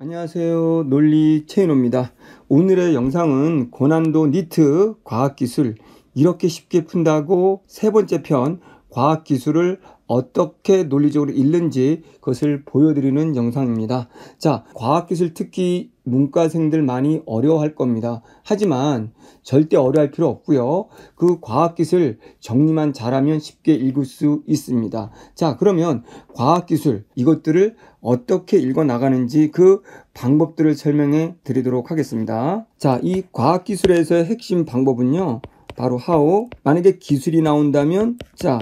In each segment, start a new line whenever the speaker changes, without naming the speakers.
안녕하세요 논리 최인호입니다 오늘의 영상은 고난도 니트 과학기술 이렇게 쉽게 푼다고 세 번째 편 과학기술을 어떻게 논리적으로 읽는지 그것을 보여드리는 영상입니다. 자, 과학기술 특히 문과생들 많이 어려워할 겁니다. 하지만 절대 어려할 워 필요 없고요. 그 과학기술 정리만 잘하면 쉽게 읽을 수 있습니다. 자, 그러면 과학기술 이것들을 어떻게 읽어 나가는지 그 방법들을 설명해 드리도록 하겠습니다. 자, 이 과학기술에서의 핵심 방법은요. 바로 how 만약에 기술이 나온다면 자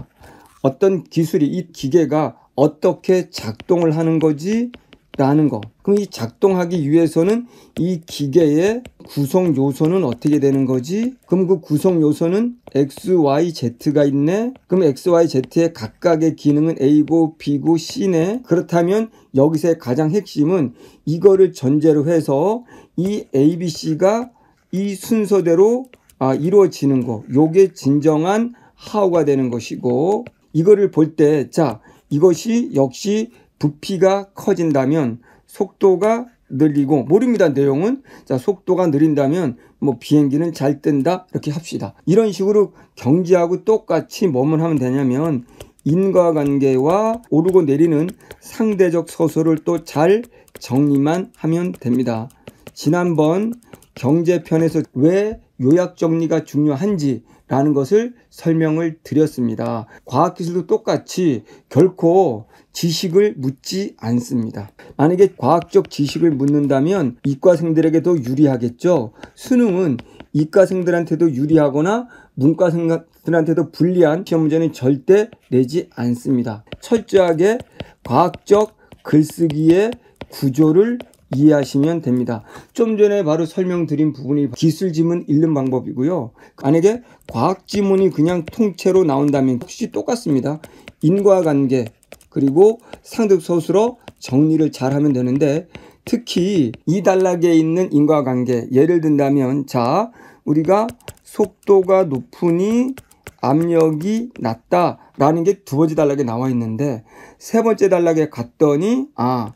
어떤 기술이 이 기계가 어떻게 작동을 하는 거지라는 거. 그럼 이 작동하기 위해서는 이 기계의 구성 요소는 어떻게 되는 거지? 그럼 그 구성 요소는 x, y, z가 있네. 그럼 x, y, z의 각각의 기능은 a고 b고 c네. 그렇다면 여기서의 가장 핵심은 이거를 전제로 해서 이 a, b, c가 이 순서대로 아, 이루어지는 거. 요게 진정한 하우가 되는 것이고 이거를 볼 때, 자, 이것이 역시 부피가 커진다면 속도가 늘리고, 모릅니다, 내용은. 자, 속도가 느린다면 뭐 비행기는 잘 뜬다? 이렇게 합시다. 이런 식으로 경제하고 똑같이 뭐만 하면 되냐면 인과관계와 오르고 내리는 상대적 서술을 또 잘 정리만 하면 됩니다. 지난번 경제편에서 왜 요약 정리가 중요한지 라는 것을 설명을 드렸습니다. 과학기술도 똑같이 결코 지식을 묻지 않습니다. 만약에 과학적 지식을 묻는다면 이과생들에게도 유리하겠죠. 수능은 이과생들한테도 유리하거나 문과생들한테도 불리한 시험 문제는 절대 내지 않습니다. 철저하게 과학적 글쓰기의 구조를 이해하시면 됩니다. 좀 전에 바로 설명드린 부분이 기술 지문 읽는 방법이고요. 만약에 과학 지문이 그냥 통째로 나온다면 혹시 똑같습니다. 인과관계 그리고 상득소수로 정리를 잘하면 되는데 특히 이 단락에 있는 인과관계 예를 든다면 자 우리가 속도가 높으니 압력이 낮다라는 게 두 번째 단락에 나와 있는데 세 번째 단락에 갔더니 아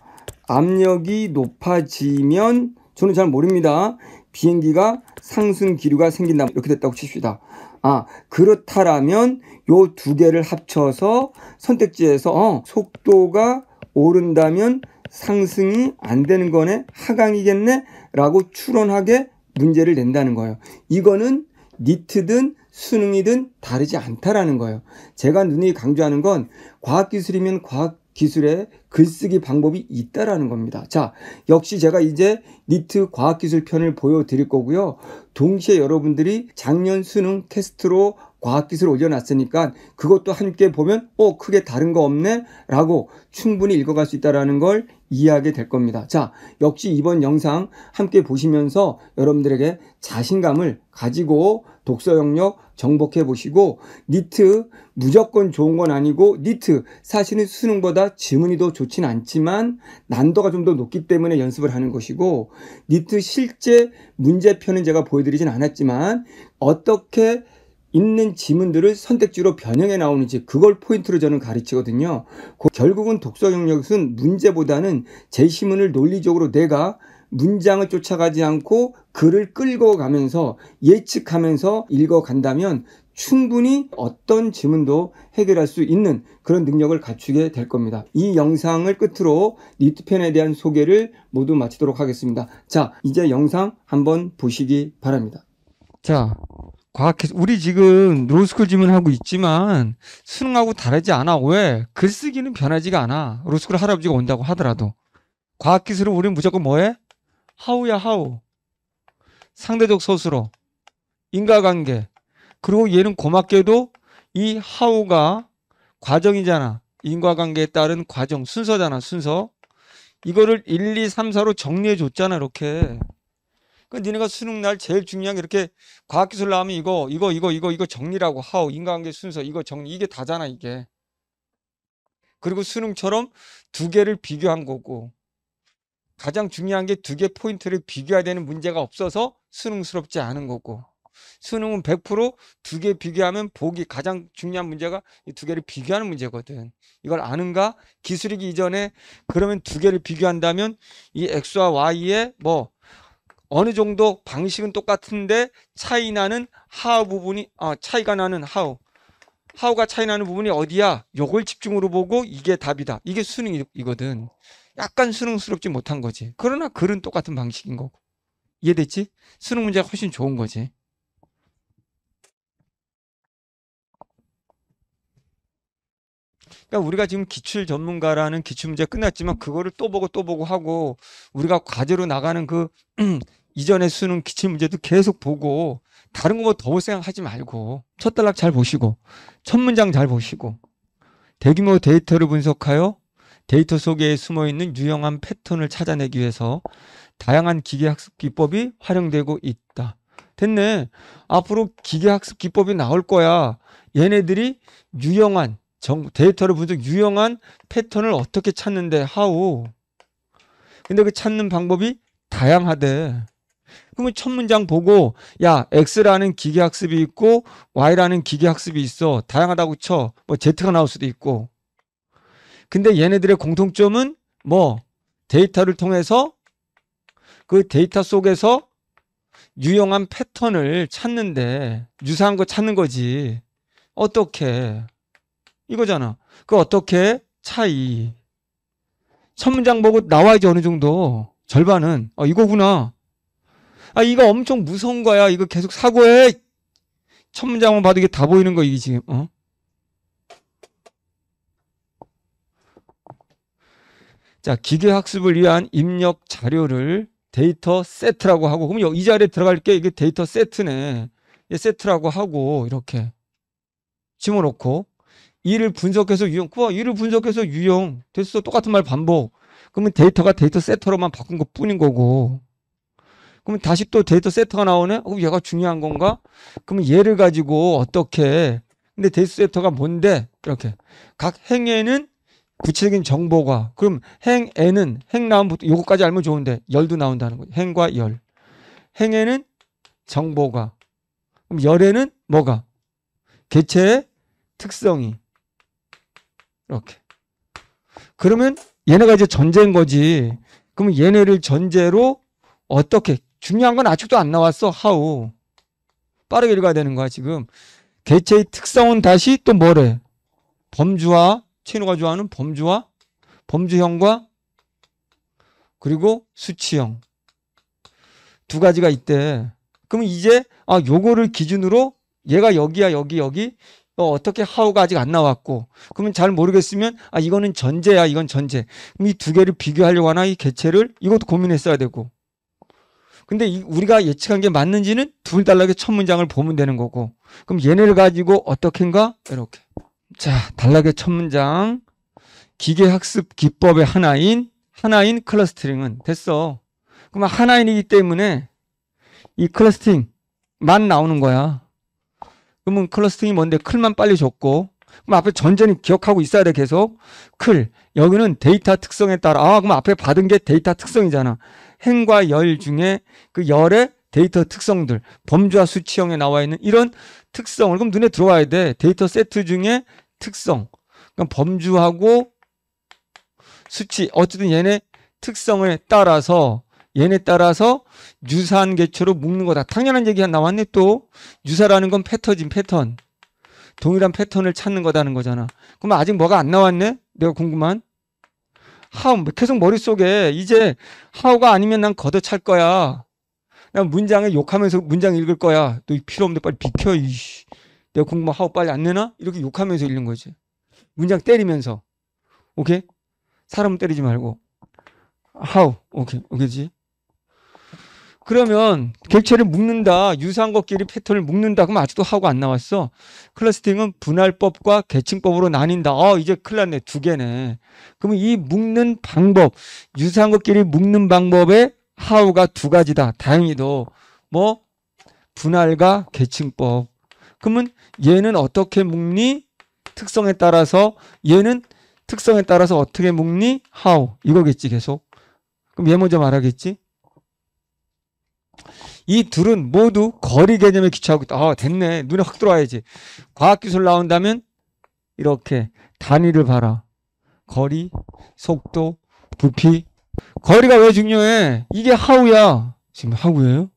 압력이 높아지면 저는 잘 모릅니다. 비행기가 상승 기류가 생긴다 이렇게 됐다고 칩시다. 아 그렇다라면 요 두 개를 합쳐서 선택지에서 어, 속도가 오른다면 상승이 안 되는 거네 하강이겠네 라고 추론하게 문제를 낸다는 거예요. 이거는 니트든 수능이든 다르지 않다라는 거예요. 제가 눈이 강조하는 건 과학기술이면 과학 기술의 글쓰기 방법이 있다라는 겁니다. 자, 역시 제가 이제 니트 과학기술 편을 보여드릴 거고요. 동시에 여러분들이 작년 수능 테스트로 과학기술 올려놨으니까 그것도 함께 보면 어 크게 다른 거 없네 라고 충분히 읽어갈 수 있다라는 걸 이해하게 될 겁니다. 자 역시 이번 영상 함께 보시면서 여러분들에게 자신감을 가지고 독서 영역 정복해 보시고 니트 무조건 좋은 건 아니고 니트 사실은 수능보다 지문이 더 좋진 않지만 난도가 좀 더 높기 때문에 연습을 하는 것이고 니트 실제 문제편은 제가 보여드리진 않았지만 어떻게 있는 지문들을 선택지로 변형해 나오는지 그걸 포인트로 저는 가르치거든요. 결국은 독서 영역은 문제보다는 제시문을 논리적으로 내가 문장을 쫓아가지 않고 글을 끌고 가면서 예측하면서 읽어 간다면 충분히 어떤 질문도 해결할 수 있는 그런 능력을 갖추게 될 겁니다. 이 영상을 끝으로 니트펜에 대한 소개를 모두 마치도록 하겠습니다. 자, 이제 영상 한번 보시기 바랍니다. 자, 과학해 우리 지금 로스쿨 질문하고 있지만 수능하고 다르지 않아. 왜? 글쓰기는 변하지가 않아. 로스쿨 할아버지가 온다고 하더라도. 과학기술은 우리는 무조건 뭐해? 하우야 하우. 상대적 서술어. 인과관계. 그리고 얘는 고맙게도 이 하우가 과정이잖아. 인과관계에 따른 과정 순서잖아. 순서. 이거를 1, 2, 3, 4로 정리해 줬잖아. 이렇게. 그니 그러니까 니네가 수능 날 제일 중요한 게 이렇게 과학기술 나오면 이거 이거 이거 이거 이거 정리라고 하우 인과관계 순서 이거 정리 이게 다잖아 이게. 그리고 수능처럼 두 개를 비교한 거고 가장 중요한 게 두 개 포인트를 비교해야 되는 문제가 없어서 수능스럽지 않은 거고 수능은 100%두 개 비교하면 보기 가장 중요한 문제가 이 두 개를 비교하는 문제거든. 이걸 아는가? 기술이기 이전에 그러면 두 개를 비교한다면 이 x와 y의 뭐 어느 정도 방식은 똑같은데 차이 나는 하우 부분이 아 차이가 나는 하우 하우가 차이 나는 부분이 어디야? 요걸 집중으로 보고 이게 답이다. 이게 수능이거든. 약간 수능스럽지 못한 거지. 그러나 글은 똑같은 방식인 거고. 이해됐지? 수능 문제가 훨씬 좋은 거지. 그러니까 우리가 지금 기출 전문가라는 기출 문제 끝났지만 그거를 또 보고 또 보고 하고 우리가 과제로 나가는 그 이전에 수능 기출 문제도 계속 보고 다른 거 뭐 더 생각하지 말고 첫 단락 잘 보시고 첫 문장 잘 보시고 대규모 데이터를 분석하여 데이터 속에 숨어 있는 유용한 패턴을 찾아내기 위해서 다양한 기계학습 기법이 활용되고 있다. 됐네. 앞으로 기계학습 기법이 나올 거야. 얘네들이 유용한 정, 데이터를 분석 유용한 패턴을 어떻게 찾는데 하우. 근데 그 찾는 방법이 다양하대. 그러면 첫 문장 보고 야 X라는 기계학습이 있고 Y라는 기계학습이 있어 다양하다고 쳐뭐 Z가 나올 수도 있고 근데 얘네들의 공통점은 뭐 데이터를 통해서 그 데이터 속에서 유용한 패턴을 찾는데 유사한 거 찾는 거지. 어떻게? 이거잖아. 그 어떻게 차이. 첫 문장 보고 나와야지 어느 정도. 절반은. 어, 이거구나. 아, 이거 엄청 무서운 거야. 이거 계속 사고해. 첫 문장만 봐도 이게 다 보이는 거, 이게 지금. 어? 자, 기계 학습을 위한 입력 자료를 데이터 세트라고 하고 그럼 이 자리에 들어갈 게 이게 데이터 세트네. 세트라고 하고 이렇게 집어놓고 이를 분석해서 유형. 그와 이를 분석해서 유형. 됐어. 똑같은 말 반복. 그러면 데이터가 데이터 세터로만 바꾼 것 뿐인 거고. 그러면 다시 또 데이터 세터가 나오네? 어, 얘가 중요한 건가? 그러면 얘를 가지고 어떻게. 근데 데이터 세터가 뭔데? 이렇게. 각 행에는 구체적인 정보가 그럼 행에는 행 나오면 요거까지 알면 좋은데 열도 나온다는 거예요 행과 열. 행에는 정보가 그럼 열에는 뭐가 개체의 특성이 이렇게 그러면 얘네가 이제 전제인 거지. 그러면 얘네를 전제로 어떻게 중요한 건 아직도 안 나왔어. 하우 빠르게 읽어야 되는 거야 지금. 개체의 특성은 다시 또 뭐래? 범주와 체인호가 좋아하는 범주와 범주형과 그리고 수치형 두 가지가 있대. 그럼 이제 아 요거를 기준으로 얘가 여기야 여기 여기 어, 떻게 하우가 아직 안 나왔고 그러면 잘 모르겠으면 아 이거는 전제야 이건 전제 그럼 이 두 개를 비교하려고 하나 이 개체를 이것도 고민했어야 되고 근데 이, 우리가 예측한 게 맞는지는 둘 달라게 첫 문장을 보면 되는 거고 그럼 얘네를 가지고 어떻게인가 이렇게 자, 단락의 첫 문장. 기계학습 기법의 하나인, 하나인 클러스터링은 됐어. 그러면 하나인이기 때문에 이 클러스팅만 나오는 거야. 그러면 클러스팅이 뭔데? 클만 빨리 줬고. 그럼 앞에 전전히 기억하고 있어야 돼, 계속. 클. 여기는 데이터 특성에 따라, 아, 그럼 앞에 받은 게 데이터 특성이잖아. 행과 열 중에 그 열의 데이터 특성들 범주와 수치형에 나와 있는 이런 특성을 그럼 눈에 들어와야 돼 데이터 세트 중에 특성. 그러니까 범주하고 수치 어쨌든 얘네 특성에 따라서 얘네 따라서 유사한 개체로 묶는 거다. 당연한 얘기가 나왔네 또. 유사라는 건 패턴인 패턴. 동일한 패턴을 찾는 거다는 거잖아. 그럼 아직 뭐가 안 나왔네? 내가 궁금한. 하우 계속 머릿속에 이제 하우가 아니면 난 걷어찰 거야. 난문장을 욕하면서 문장 읽을 거야. 너 필요 없는데 빨리 비켜 이씨. 내가 공부 하고 빨리 안 내나? 이렇게 욕하면서 읽는 거지. 문장 때리면서. 오케이? 사람 때리지 말고. 하우. 오케이. 오케이지? 그러면 객체를 묶는다. 유사한 것끼리 패턴을 묶는다. 그럼 아직도 하고 안 나왔어. 클러스팅은 분할법과 계층법으로 나뉜다. 어, 이제 큰일 났네. 두 개네. 그러면 이 묶는 방법, 유사한 것끼리 묶는 방법에 하우가 두 가지다. 다행히도 뭐 분할과 계층법. 그러면 얘는 어떻게 묶니? 특성에 따라서 얘는 특성에 따라서 어떻게 묶니? how 이거겠지 계속 그럼 얘 먼저 말하겠지 이 둘은 모두 거리 개념에 기초하고 있다 아 됐네 눈에 확 들어와야지 과학기술 나온다면 이렇게 단위를 봐라 거리 속도 부피 거리가 왜 중요해 이게 하우야 지금 하 o 예요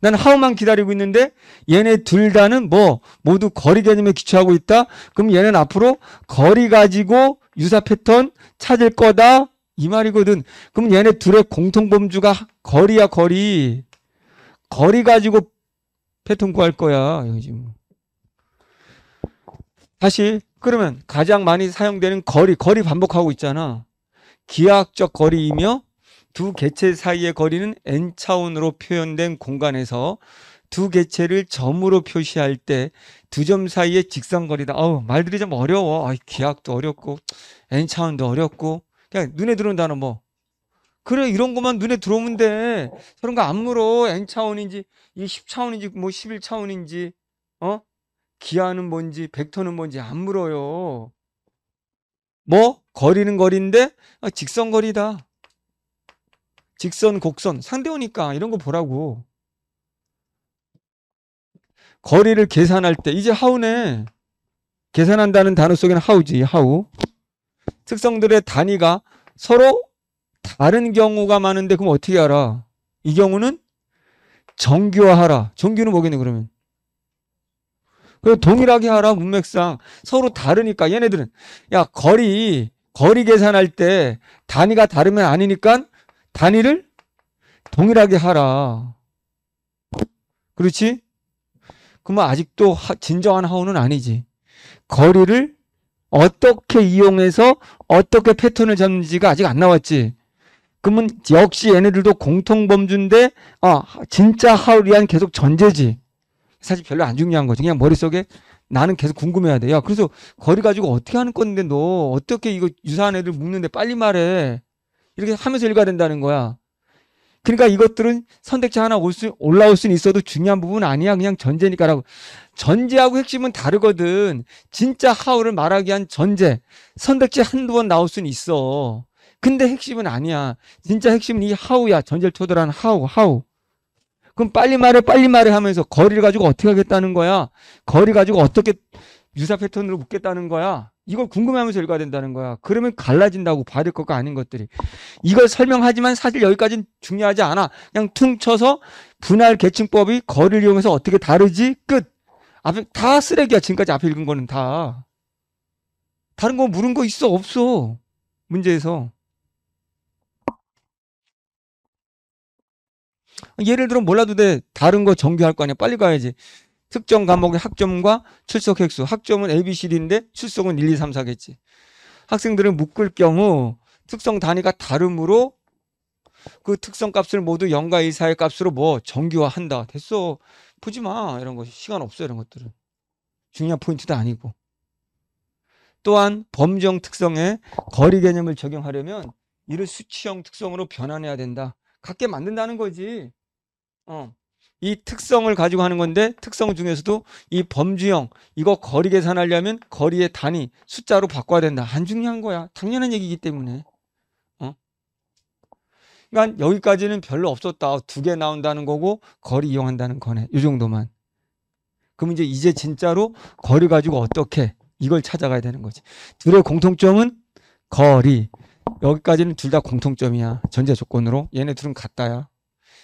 난 하우만 기다리고 있는데 얘네 둘 다는 뭐 모두 거리 개념에 기초하고 있다. 그럼 얘는 앞으로 거리 가지고 유사 패턴 찾을 거다. 이 말이거든. 그럼 얘네 둘의 공통 범주가 거리야 거리. 거리 가지고 패턴 구할 거야. 지금. 다시 그러면 가장 많이 사용되는 거리 거리 반복하고 있잖아. 기하학적 거리이며 두 개체 사이의 거리는 n 차원으로 표현된 공간에서 두 개체를 점으로 표시할 때 두 점 사이의 직선거리다. 어우, 말들이 좀 어려워. 아이, 기학도 어렵고 n 차원도 어렵고 그냥 눈에 들어온 단어 뭐 그래 이런 것만 눈에 들어오면 돼. 저런 거 안 물어. n 차원인지 10차원인지 뭐 11차원인지 어? 기하는 뭔지 벡터는 뭔지 안 물어요. 뭐 거리는 거리인데 아, 직선거리다. 직선, 곡선, 상대 오니까 이런 거 보라고. 거리를 계산할 때 이제 하우네. 계산한다는 단어 속에는 하우지, 하우. 특성들의 단위가 서로 다른 경우가 많은데 그럼 어떻게 알아? 이 경우는 정교화하라정교는 뭐겠니 그러면? 그리고 동일하게 하라 문맥상 서로 다르니까 얘네들은 야 거리 거리 계산할 때 단위가 다르면 아니니까 단위를 동일하게 하라. 그렇지? 그러면 아직도 진정한 하우는 아니지. 거리를 어떻게 이용해서 어떻게 패턴을 잡는지가 아직 안 나왔지. 그러면 역시 얘네들도 공통범주인데 아, 진짜 하울이한 계속 전제지. 사실 별로 안 중요한 거지. 그냥 머릿속에 나는 계속 궁금해야 돼. 야, 그래서 거리 가지고 어떻게 하는 건데 너 어떻게 이거 유사한 애들 묶는데 빨리 말해. 이렇게 하면서 읽어야 된다는 거야. 그러니까 이것들은 선택지 하나 올 수, 올라올 수는 있어도 중요한 부분은 아니야. 그냥 전제니까라고. 전제하고 핵심은 다르거든. 진짜 하우를 말하기 위한 전제. 선택지 한두 번 나올 수는 있어. 근데 핵심은 아니야. 진짜 핵심은 이 하우야. 전제를 초대로한 하우, 하우. 그럼 빨리 말해, 빨리 말해 하면서 거리를 가지고 어떻게 하겠다는 거야. 거리 가지고 어떻게 유사 패턴으로 묶겠다는 거야. 이걸 궁금해하면서 읽어야 된다는 거야. 그러면 갈라진다고 받을 것과 아닌 것들이. 이걸 설명하지만 사실 여기까지는 중요하지 않아. 그냥 퉁쳐서 분할 계층법이 거리를 이용해서 어떻게 다르지? 끝. 앞에 다 쓰레기야. 지금까지 앞에 읽은 거는 다. 다른 거 물은 거 있어? 없어. 문제에서. 예를 들어 몰라도 돼. 다른 거 정교할 거 아니야. 빨리 가야지. 특정 과목의 학점과 출석 획수. 학점은 A, B, C, 인데 출석은 1, 2, 3, 4겠지. 학생들은 묶을 경우 특성 단위가 다름으로 그 특성 값을 모두 0과 2 사이 값으로 뭐 정교화한다. 됐어. 보지 마. 이런 거 시간 없어. 이런 것들은. 중요한 포인트도 아니고. 또한 범정 특성에 거리 개념을 적용하려면 이를 수치형 특성으로 변환해야 된다. 갖게 만든다는 거지. 어. 이 특성을 가지고 하는 건데 특성 중에서도 이 범주형 이거 거리 계산하려면 거리의 단위 숫자로 바꿔야 된다. 안 중요한 거야. 당연한 얘기이기 때문에. 어? 그러니까 여기까지는 별로 없었다. 어, 두개 나온다는 거고 거리 이용한다는 거네. 이 정도만. 그럼 이제 이제 진짜로 거리 가지고 어떻게 이걸 찾아가야 되는 거지. 둘의 공통점은 거리. 여기까지는 둘 다 공통점이야. 전제 조건으로. 얘네 둘은 같다야.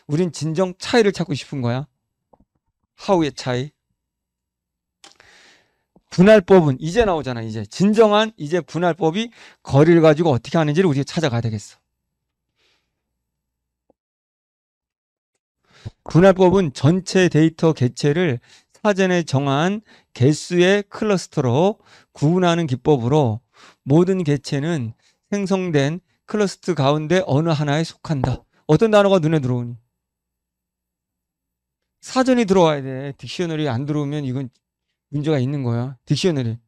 우린 진정 차이를 찾고 싶은 거야. 하우의 차이. 분할법은 이제 나오잖아, 이제. 진정한 이제 분할법이 거리를 가지고 어떻게 하는지를 우리가 찾아가야 되겠어. 분할법은 전체 데이터 개체를 사전에 정한 개수의 클러스터로 구분하는 기법으로 모든 개체는 생성된 클러스터 가운데 어느 하나에 속한다. 어떤 단어가 눈에 들어오니? 사전이 들어와야 돼. 딕셔너리 안 들어오면 이건 문제가 있는 거야. 딕셔너리.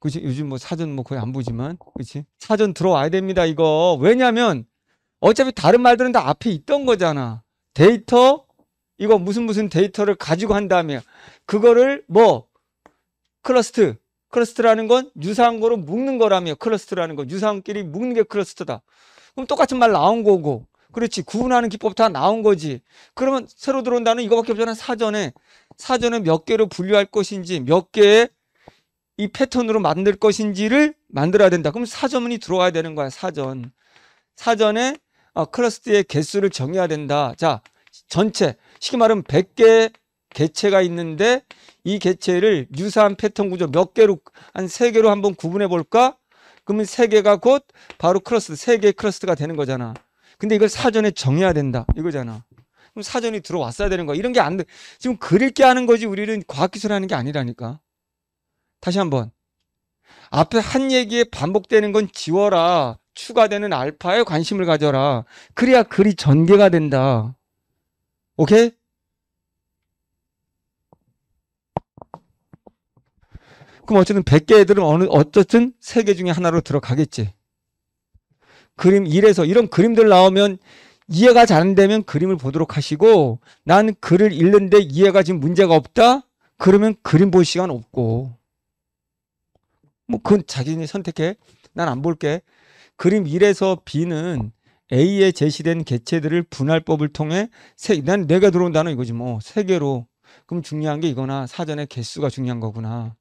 그치? 요즘 뭐 사전 뭐 거의 안 보지만. 그치? 사전 들어와야 됩니다, 이거. 왜냐면 어차피 다른 말들은 다 앞에 있던 거잖아. 데이터, 이거 무슨 무슨 데이터를 가지고 한 다음에 그거를 뭐 클러스트, 클러스트라는 건 유사한 거로 묶는 거라며 클러스트라는 거 유사한끼리 묶는 게 클러스트다. 그럼 똑같은 말 나온 거고 그렇지. 구분하는 기법 다 나온 거지. 그러면 새로 들어온다는 이거밖에 없잖아. 사전에. 사전에 몇 개로 분류할 것인지, 몇 개의 이 패턴으로 만들 것인지를 만들어야 된다. 그럼 사전문이 들어와야 되는 거야. 사전. 사전에 어, 클러스트의 개수를 정해야 된다. 자, 전체. 쉽게 말하면 100개의 개체가 있는데 이 개체를 유사한 패턴 구조 몇 개로 한 세 개로 한번 구분해 볼까? 그러면 세 개가 곧 바로 크러스트, 세 개의 크러스트가 되는 거잖아. 근데 이걸 사전에 정해야 된다 이거잖아. 그럼 사전에 들어왔어야 되는 거야. 이런 게 안 돼. 지금 그릴 게 하는 거지 우리는 과학기술하는 게 아니라니까. 다시 한번 앞에 한 얘기에 반복되는 건 지워라. 추가되는 알파에 관심을 가져라. 그래야 글이 전개가 된다. 오케이? 그럼 어쨌든 100개 애들은 어느, 어쨌든 3개 중에 하나로 들어가겠지. 그림 1에서 이런 그림들 나오면 이해가 잘 안 되면 그림을 보도록 하시고 난 글을 읽는데 이해가 지금 문제가 없다? 그러면 그림 볼 시간 없고 뭐 그건 자기네 선택해 난 안 볼게 그림 1에서 B는 A에 제시된 개체들을 분할법을 통해 세, 난 내가 들어온다는 이거지 뭐세 개로 그럼 중요한 게 이거나 사전에 개수가 중요한 거구나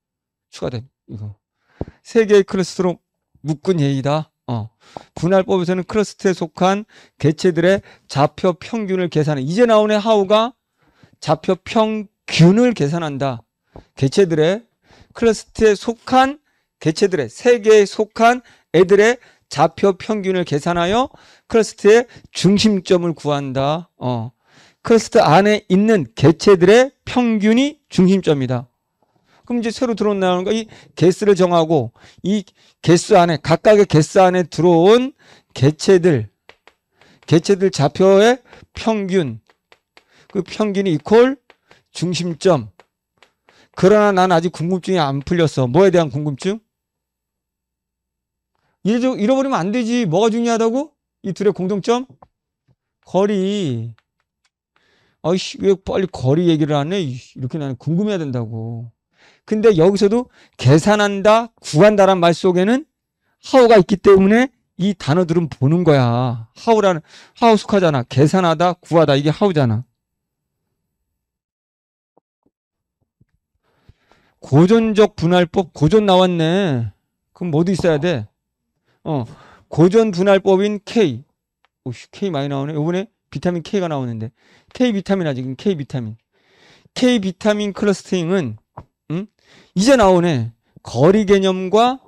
추가된 이거 세 개의 클래스로 묶은 예의다 어. 분할법에서는 크러스트에 속한 개체들의 좌표 평균을 계산해. 이제 나오네 하우가 좌표 평균을 계산한다. 개체들의 크러스트에 속한 개체들의 세계에 속한 애들의 좌표 평균을 계산하여 크러스트의 중심점을 구한다. 어. 크러스트 안에 있는 개체들의 평균이 중심점이다. 그럼 이제 새로 들어 나오는 거이 개수를 정하고 이 개수 안에 각각의 개수 안에 들어온 개체들 개체들 좌표의 평균 그 평균이 이퀄 중심점 그러나 난 아직 궁금증이 안 풀렸어 뭐에 대한 궁금증? 잃어버리면 안 되지 뭐가 중요하다고? 이 둘의 공동점 거리 아이씨 왜 빨리 거리 얘기를 하네 이렇게 나는 궁금해야 된다고 근데 여기서도 계산한다, 구한다라는말 속에는 하우가 있기 때문에 이 단어들은 보는 거야. 하우라는 하우 숙하잖아. 계산하다, 구하다 이게 하우잖아. 고전적 분할법 고전 나왔네. 그럼 뭐도 있어야 돼? 어. 고전 분할법인 K. 오씨 K 많이 나오네. 요번에 비타민 K가 나오는데 K 비타민 아직 K 비타민. K 비타민 클러스팅은 이제 나오네. 거리 개념과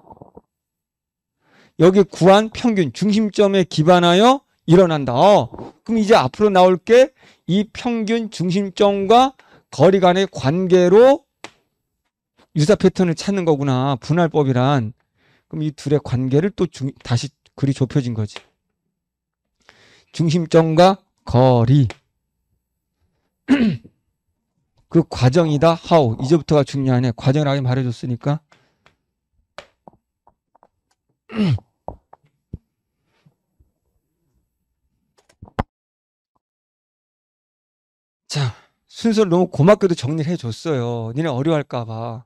여기 구한 평균 중심점에 기반하여 일어난다. 어, 그럼 이제 앞으로 나올 게 이 평균 중심점과 거리 간의 관계로 유사 패턴을 찾는 거구나. 분할법이란. 그럼 이 둘의 관계를 또 중, 다시 그리 좁혀진 거지. 중심점과 거리. 그 과정이다 how 이제부터가 중요하네 과정을라고 말해줬으니까 자 순서를 너무 고맙게도 정리를 해줬어요 니네 어려할까봐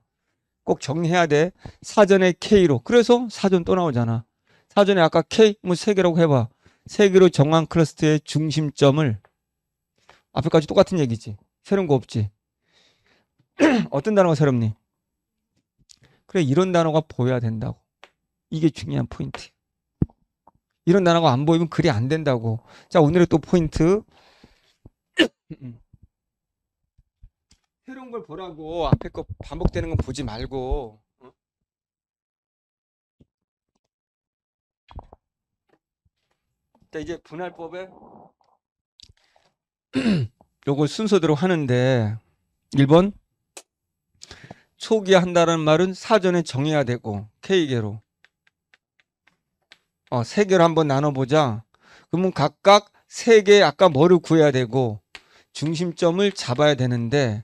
꼭 정리해야 돼 사전에 K로 그래서 사전 또 나오잖아 사전에 아까 K 뭐세 개라고 해봐 세 개로 정한 클러스터의 중심점을 앞에까지 똑같은 얘기지 새로운 거 없지 어떤 단어가 새롭니? 그래 이런 단어가 보여야 된다고. 이게 중요한 포인트. 이런 단어가 안 보이면 글이 안 된다고. 자 오늘의 또 포인트. 새로운 걸 보라고 앞에 거 반복되는 건 보지 말고 자 이제 분할법에 요걸 순서대로 하는데 1번 초기한다는 화 말은 사전에 정해야 되고 K계로 어, 세 개로 한번 나눠보자. 그러면 각각 세 개 아까 뭐를 구해야 되고 중심점을 잡아야 되는데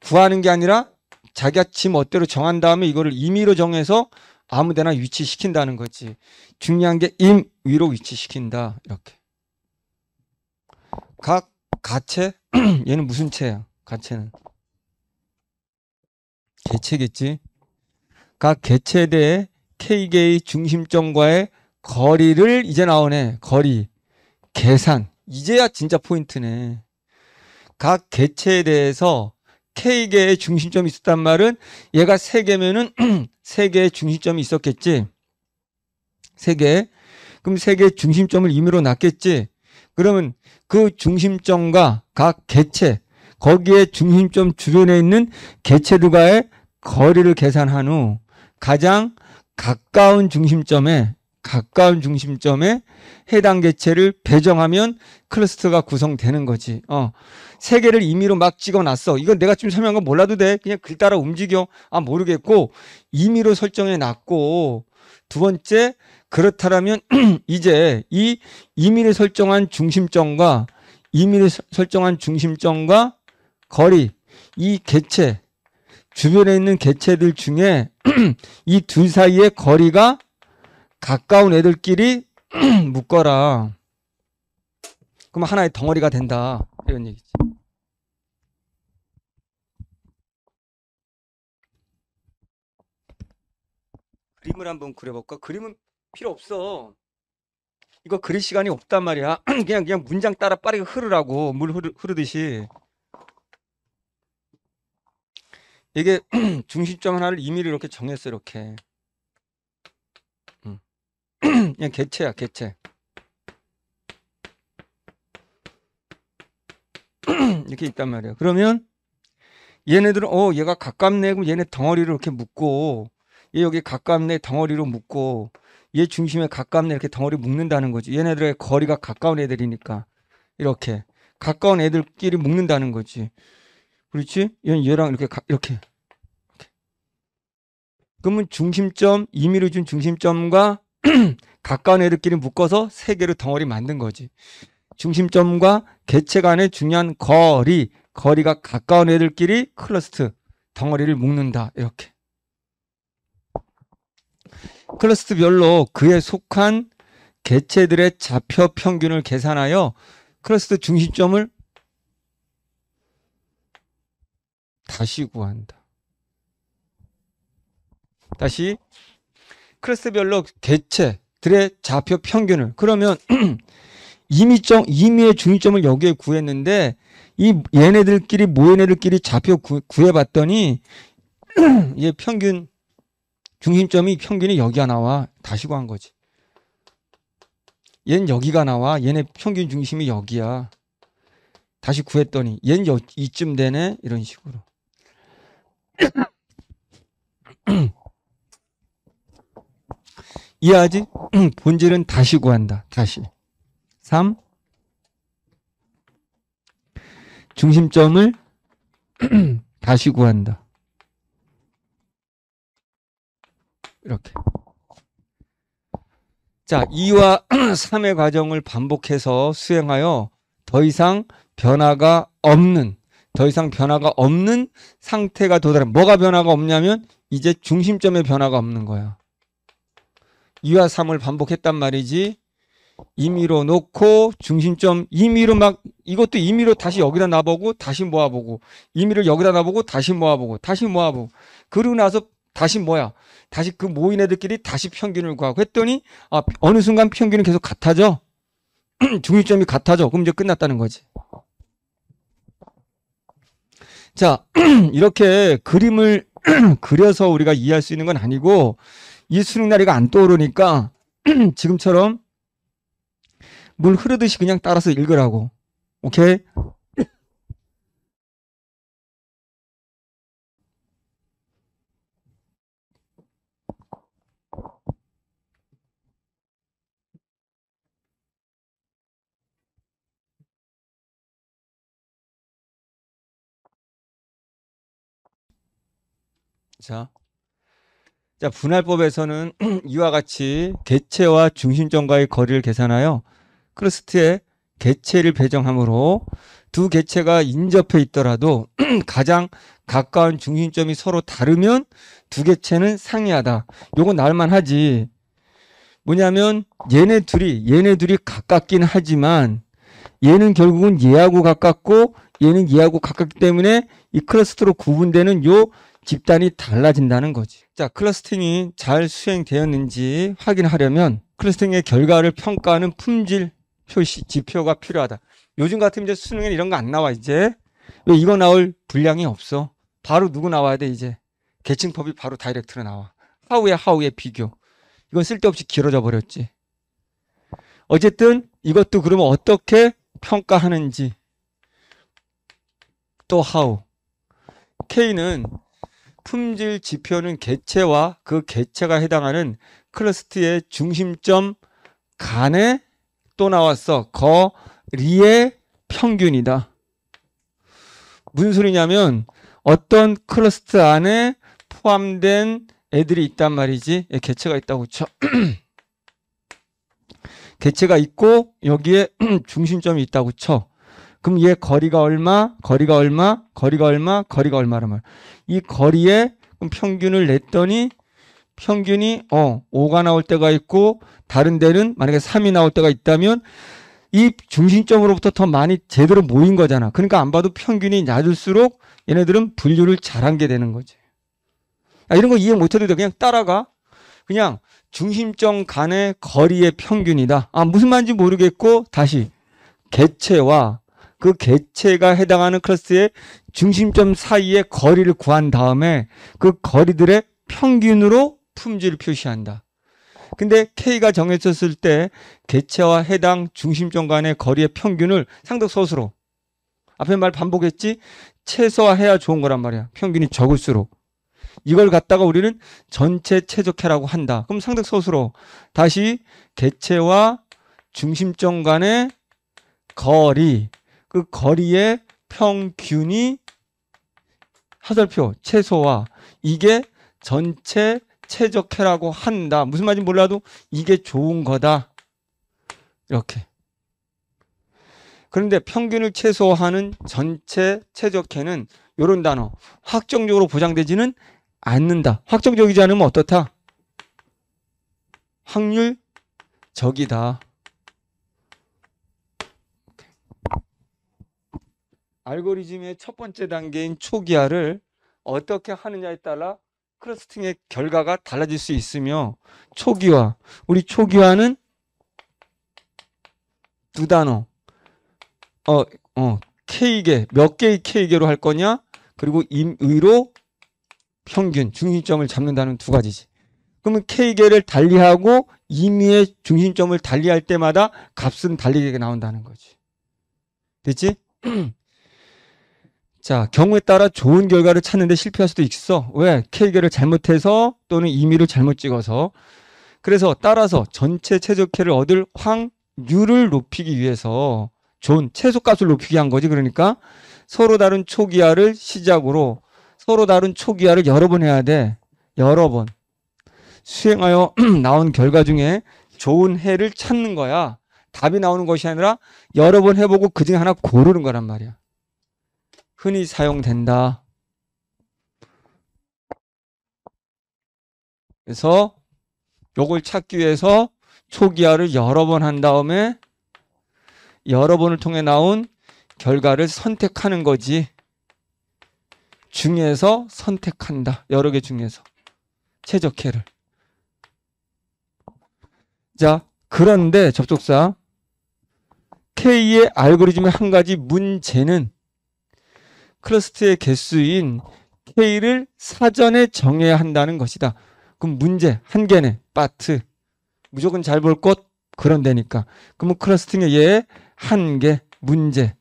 구하는 게 아니라 자기가 지 멋대로 정한 다음에 이거를 임의로 정해서 아무데나 위치시킨다는 거지. 중요한 게 임위로 위치시킨다 이렇게. 각 가체 얘는 무슨 체야? 가체는 개체겠지. 각 개체에 대해 K계의 중심점과의 거리를 이제 나오네. 거리. 계산. 이제야 진짜 포인트네. 각 개체에 대해서 K계의 중심점이 있었단 말은 얘가 3 개면은 3 개의 중심점이 있었겠지. 3 개. 그럼 3 개의 중심점을 임의로 놨겠지. 그러면 그 중심점과 각 개체, 거기에 중심점 주변에 있는 개체들과의 거리를 계산한 후 가장 가까운 중심점에 가까운 중심점에 해당 개체를 배정하면 클러스터가 구성되는 거지. 어. 세 개를 임의로 막 찍어 놨어. 이건 내가 지금 설명한 거 몰라도 돼. 그냥 글 따라 움직여. 아, 모르겠고. 임의로 설정해 놨고. 두 번째, 그렇다라면 이제 이 임의를 설정한 중심점과 임의를 설정한 중심점과 거리, 이 개체, 주변에 있는 개체들 중에 이 둘 사이의 거리가 가까운 애들끼리 묶어라. 그럼 하나의 덩어리가 된다. 이런 얘기지. 그림을 한번 그려볼까? 그림은 필요 없어. 이거 그릴 시간이 없단 말이야. 그냥 그냥 문장 따라 빠르게 흐르라고 물 흐르, 흐르듯이. 이게 중심점 하나를 임의로 이렇게 정했어 이렇게 음. 그냥 개체야 개체 이렇게 있단 말이에요 그러면 얘네들은 어 얘가 가깝네 그럼 얘네 덩어리를 이렇게 묶고 얘 여기 가깝네 덩어리로 묶고 얘 중심에 가깝네 이렇게 덩어리 묶는다는 거지 얘네들의 거리가 가까운 애들이니까 이렇게 가까운 애들끼리 묶는다는 거지 그렇지? 얘 얘랑 이렇게 가, 이렇게. 그러면 중심점 2미로 준 중심점과 가까운 애들끼리 묶어서 세 개로 덩어리 만든 거지. 중심점과 개체 간의 중요한 거리, 거리가 가까운 애들끼리 클러스트 덩어리를 묶는다. 이렇게. 클러스트별로 그에 속한 개체들의 좌표 평균을 계산하여 클러스트 중심점을 다시 구한다. 다시 클래스별로 개체들의 좌표 평균을 그러면 이미점 임의의 중위점을 여기에 구했는데 이 얘네들끼리 모얘네들끼리 좌표 구, 구해봤더니 이게 평균 중심점이 평균이 여기가 나와 다시 구한 거지. 얘는 여기가 나와 얘네 평균 중심이 여기야. 다시 구했더니 얘는 이쯤 되네 이런 식으로. 이해하지? 본질은 다시 구한다. 다시. 3. 중심점을 다시 구한다. 이렇게. 자, 2와 3의 과정을 반복해서 수행하여 더 이상 변화가 없는 더 이상 변화가 없는 상태가 도달한 뭐가 변화가 없냐면 이제 중심점에 변화가 없는 거야. 2와 3을 반복했단 말이지. 임의로 놓고 중심점 임의로 막 이것도 임의로 다시 여기다 놔보고 다시 모아보고 임의를 여기다 놔보고 다시 모아보고 다시 모아보고 그러고 나서 다시 뭐야 다시 그 모인 애들끼리 다시 평균을 구하고 했더니 아 어느 순간 평균은 계속 같아져 중심점이 같아져 그럼 이제 끝났다는 거지 자, 이렇게 그림을 그려서 우리가 이해할 수 있는 건 아니고 이 수능 날이가 안 떠오르니까 지금처럼 물 흐르듯이 그냥 따라서 읽으라고. 오케이? 자, 자 분할법에서는 이와 같이 개체와 중심점과의 거리를 계산하여 크루스트의 개체를 배정함으로 두 개체가 인접해 있더라도 가장 가까운 중심점이 서로 다르면 두 개체는 상이하다. 요건 나만 하지. 뭐냐면 얘네 둘이 얘네 둘이 가깝긴 하지만 얘는 결국은 얘하고 가깝고 얘는 얘하고 가깝기 때문에 이크러스트로 구분되는 요 집단이 달라진다는 거지. 자, 클러스팅이 잘 수행되었는지 확인하려면 클러스팅의 결과를 평가하는 품질 표시 지표가 필요하다. 요즘 같으면 이제 수능에 이런 거 안 나와 이제. 왜 이거 나올 분량이 없어. 바로 누구 나와야 돼 이제. 계층법이 바로 다이렉트로 나와. 하우의 하우의 비교. 이건 쓸데없이 길어져 버렸지. 어쨌든 이것도 그러면 어떻게 평가하는지 또 하우. K는 품질 지표는 개체와 그 개체가 해당하는 클러스트의 중심점 간에 또 나왔어. 거리의 평균이다. 무슨 소리냐면 어떤 클러스트 안에 포함된 애들이 있단 말이지. 예, 개체가 있다고 쳐. 개체가 있고 여기에 중심점이 있다고 쳐. 그럼 얘 거리가 얼마? 거리가 얼마? 거리가 얼마? 거리가 얼마란 말. 이 거리에 그럼 평균을 냈더니 평균이 어 5가 나올 때가 있고 다른 데는 만약에 3이 나올 때가 있다면 이 중심점으로부터 더 많이 제대로 모인 거잖아. 그러니까 안 봐도 평균이 낮을수록 얘네들은 분류를 잘한 게 되는 거지. 야, 아, 이런 거 이해 못해도 돼. 그냥 따라가. 그냥 중심점 간의 거리의 평균이다. 아 무슨 말인지 모르겠고 다시 개체와 그 개체가 해당하는 클래스의 중심점 사이의 거리를 구한 다음에 그 거리들의 평균으로 품질을 표시한다. 근데 K가 정해졌을 때 개체와 해당 중심점 간의 거리의 평균을 상덕소수로 앞에 말 반복했지 최소화해야 좋은 거란 말이야. 평균이 적을수록. 이걸 갖다가 우리는 전체 최적해라고 한다. 그럼 상덕소수로 다시 개체와 중심점 간의 거리 그 거리의 평균이 하설표 최소화 이게 전체 최적해라고 한다. 무슨 말인지 몰라도 이게 좋은 거다. 이렇게. 그런데 평균을 최소화하는 전체 최적해는 이런 단어 확정적으로 보장되지는 않는다. 확정적이지 않으면 어떻다? 확률적이다. 알고리즘의 첫 번째 단계인 초기화를 어떻게 하느냐에 따라 크로스팅의 결과가 달라질 수 있으며 초기화 우리 초기화는 두 단어 어, 어, k 계몇 개의 k 계로할 거냐 그리고 임의로 평균 중심점을 잡는다는 두 가지지 그러면 k 계를 달리하고 임의의 중심점을 달리할 때마다 값은 달리게 나온다는 거지 됐지? 자, 경우에 따라 좋은 결과를 찾는데 실패할 수도 있어. 왜? K계를 잘못해서 또는 임의로 잘못 찍어서. 그래서 따라서 전체 최적회를 얻을 확률을 높이기 위해서 좋은 최소값을 높이게 한 거지. 그러니까 서로 다른 초기화를 시작으로 서로 다른 초기화를 여러 번 해야 돼. 여러 번. 수행하여 나온 결과 중에 좋은 해를 찾는 거야. 답이 나오는 것이 아니라 여러 번 해보고 그 중에 하나 고르는 거란 말이야. 흔히 사용된다. 그래서 요걸 찾기 위해서 초기화를 여러 번 한 다음에 여러 번을 통해 나온 결과를 선택하는 거지. 중에서 선택한다. 여러 개 중에서. 최적해를 자, 그런데 접속사 K의 알고리즘의 한 가지 문제는 크러스트의 개수인 K를 사전에 정해야 한다는 것이다. 그럼 문제 한 개네. 빠트. 무조건 잘 볼 것 그런 데니까. 그러면 크러스팅의 예한 개, 문제.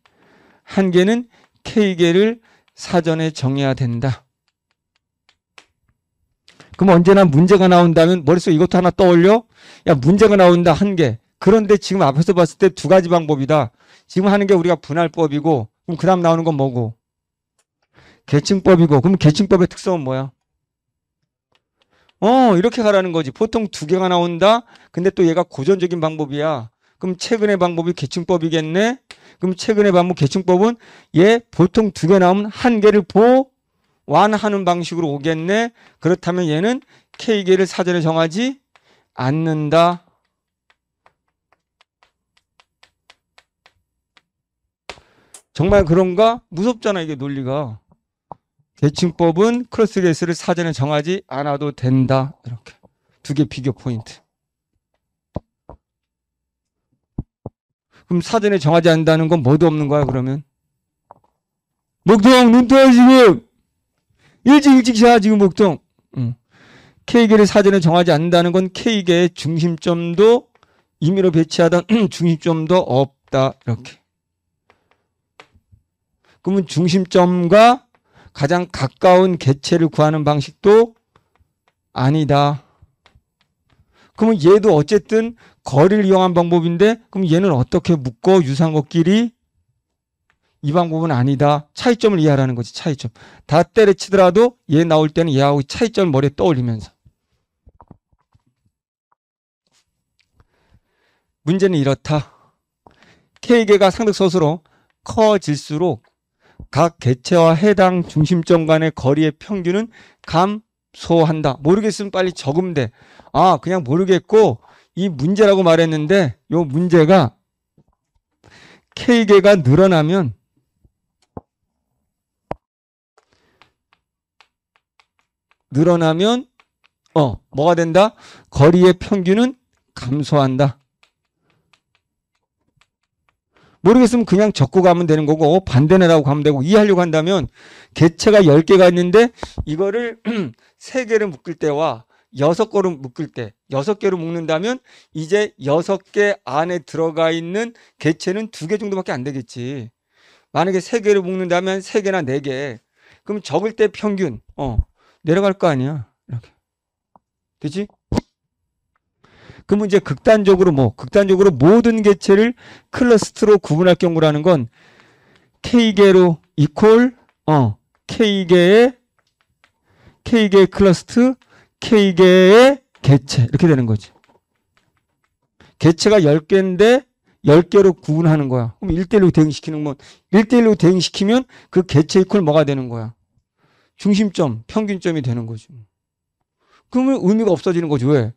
한 개는 k 계를 사전에 정해야 된다. 그럼 언제나 문제가 나온다면 머릿속에 이것도 하나 떠올려? 야, 문제가 나온다. 한 개. 그런데 지금 앞에서 봤을 때 두 가지 방법이다. 지금 하는 게 우리가 분할법이고 그럼 그다음 나오는 건 뭐고? 계층법이고 그럼 계층법의 특성은 뭐야? 어 이렇게 가라는 거지 보통 두 개가 나온다 근데 또 얘가 고전적인 방법이야 그럼 최근의 방법이 계층법이겠네 그럼 최근의 방법 계층법은 얘 보통 두 개 나오면 한 개를 보완하는 방식으로 오겠네 그렇다면 얘는 K계를 사전에 정하지 않는다 정말 그런가? 무섭잖아 이게 논리가 대칭법은 크로스 레스를 사전에 정하지 않아도 된다. 이렇게 두 개 비교 포인트. 그럼 사전에 정하지 않는다는 건 뭐도 없는 거야 그러면? 목동 눈 떠요 지금. 일찍 일찍 자 지금 목동. 응. K계를 사전에 정하지 않는다는 건 K계의 중심점도 임의로 배치하던 중심점도 없다 이렇게. 그러면 중심점과 가장 가까운 개체를 구하는 방식도 아니다. 그러면 얘도 어쨌든 거리를 이용한 방법인데 그럼 얘는 어떻게 묶어 유사한 것끼리 이 방법은 아니다. 차이점을 이해하라는 거지 차이점. 다 때려치더라도 얘 나올 때는 얘하고 차이점을 머리에 떠올리면서. 문제는 이렇다. K계가 상득 소수로 커질수록 각 개체와 해당 중심점 간의 거리의 평균은 감소한다. 모르겠으면 빨리 적으면 돼. 아, 그냥 모르겠고 이 문제라고 말했는데 요 문제가 K개가 늘어나면 늘어나면 어 뭐가 된다? 거리의 평균은 감소한다. 모르겠으면 그냥 적고 가면 되는 거고 어, 반대네라고 가면 되고 이해하려고 한다면 개체가 10개가 있는데 이거를 3개를 묶을 때와 6개로 묶을 때 6개로 묶는다면 이제 6개 안에 들어가 있는 개체는 2개 정도밖에 안 되겠지. 만약에 3개를 묶는다면 3개나 4개. 그럼 적을 때 평균 어 내려갈 거 아니야. 이렇게. 되지? 그러면 이제 극단적으로 뭐 극단적으로 모든 개체를 클러스트로 구분할 경우라는 건 K개로 이퀄 어 K개의 k 개 클러스트 K개의 개체 이렇게 되는 거지. 개체가 10개인데 10개로 구분하는 거야. 그럼 1대1로 대응시키는 건 1대1로 대응시키면 그 개체 이퀄 뭐가 되는 거야. 중심점, 평균점이 되는 거지. 그러면 의미가 없어지는 거지. 왜?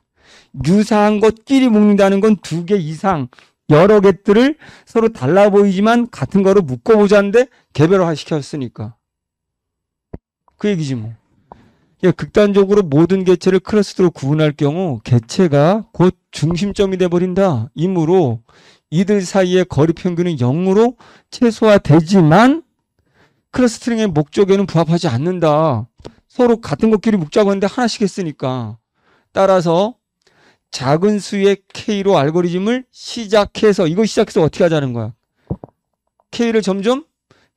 유사한 것끼리 묶는다는 건 두 개 이상 여러 개들을 서로 달라 보이지만 같은 거로 묶어보자는데 개별화 시켰으니까 그 얘기지 뭐 그러니까 극단적으로 모든 개체를 크러스트로 구분할 경우 개체가 곧 중심점이 돼버린다 이므로 이들 사이의 거리 평균은 0으로 최소화되지만 크러스트링의 목적에는 부합하지 않는다 서로 같은 것끼리 묶자고 했는데 하나씩 했으니까 따라서 작은 수의 K로 알고리즘을 시작해서 이거 시작해서 어떻게 하자는 거야. K를 점점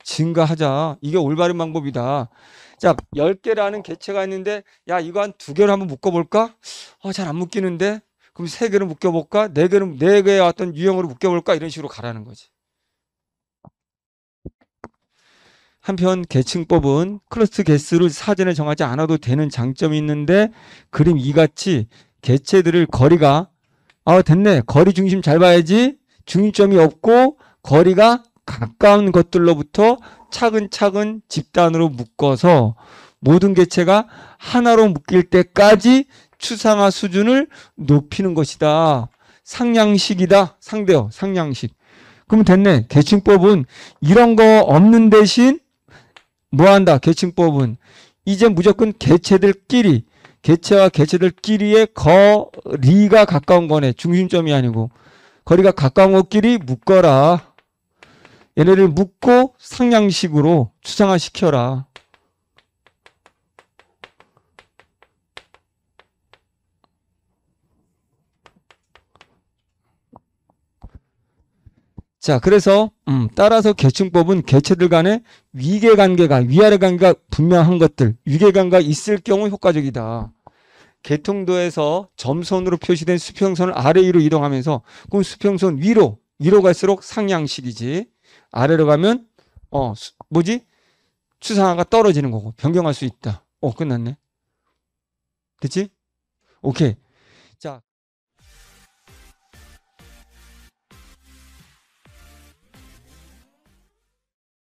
증가하자. 이게 올바른 방법이다. 자, 10개라는 개체가 있는데 야, 이거 한 두개를 한번 묶어 볼까? 어, 잘 안 묶이는데. 그럼 세개를 묶여 볼까? 네 개로 네 개의 어떤 유형으로 묶여 볼까? 이런 식으로 가라는 거지. 한편 계층법은 클러스트 개수를 사전에 정하지 않아도 되는 장점이 있는데 그림 이같이 개체들을 거리가 아 됐네 거리 중심 잘 봐야지 중심점이 없고 거리가 가까운 것들로부터 차근차근 집단으로 묶어서 모든 개체가 하나로 묶일 때까지 추상화 수준을 높이는 것이다. 상향식이다. 상대어 상향식. 그럼 됐네. 계층법은 이런 거 없는 대신 뭐 한다. 계층법은 이제 무조건 개체들끼리 개체와 개체들끼리의 거리가 가까운 거네. 중심점이 아니고. 거리가 가까운 것끼리 묶어라. 얘네를 묶고 상향식으로 추상화시켜라. 자, 그래서 음, 따라서 계층법은 개체들 간의 위계 관계가 위아래 관계가 분명한 것들, 위계 관계가 있을 경우 효과적이다. 개통도에서 점선으로 표시된 수평선을 아래 위로 이동하면서 그럼 수평선 위로 위로 갈수록 상향식이지 아래로 가면 어 수, 뭐지 추상화가 떨어지는 거고 변경할 수 있다. 어 끝났네. 됐지? 오케이. 자.